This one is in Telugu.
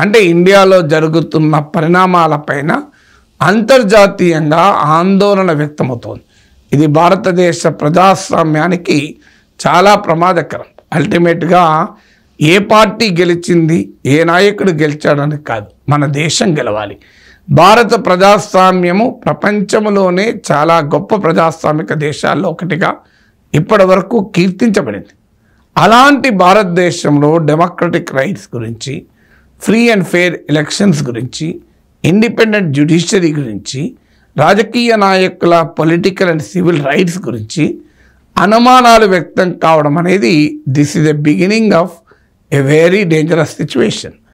అంటే ఇండియాలో జరుగుతున్న పరిణామాలపైన అంతర్జాతీయంగా ఆందోళన వ్యక్తమవుతోంది ఇది భారతదేశ ప్రజాస్వామ్యానికి చాలా ప్రమాదకరం అల్టిమేట్గా ఏ పార్టీ గెలిచింది ఏ నాయకుడు గెలిచాడని కాదు మన దేశం గెలవాలి భారత ప్రజాస్వామ్యము ప్రపంచంలోనే చాలా గొప్ప ప్రజాస్వామిక దేశాల్లో ఒకటిగా ఇప్పటి వరకు కీర్తించబడింది అలాంటి భారతదేశంలో డెమోక్రటిక్ రైట్స్ గురించి ఫ్రీ అండ్ ఫెయిర్ ఎలక్షన్స్ గురించి ఇండిపెండెంట్ జ్యుడిషియరీ గురించి రాజకీయ నాయకుల పొలిటికల్ అండ్ సివిల్ రైట్స్ గురించి అనుమానాలు వ్యక్తం కావడం అనేది this is the beginning of a very dangerous situation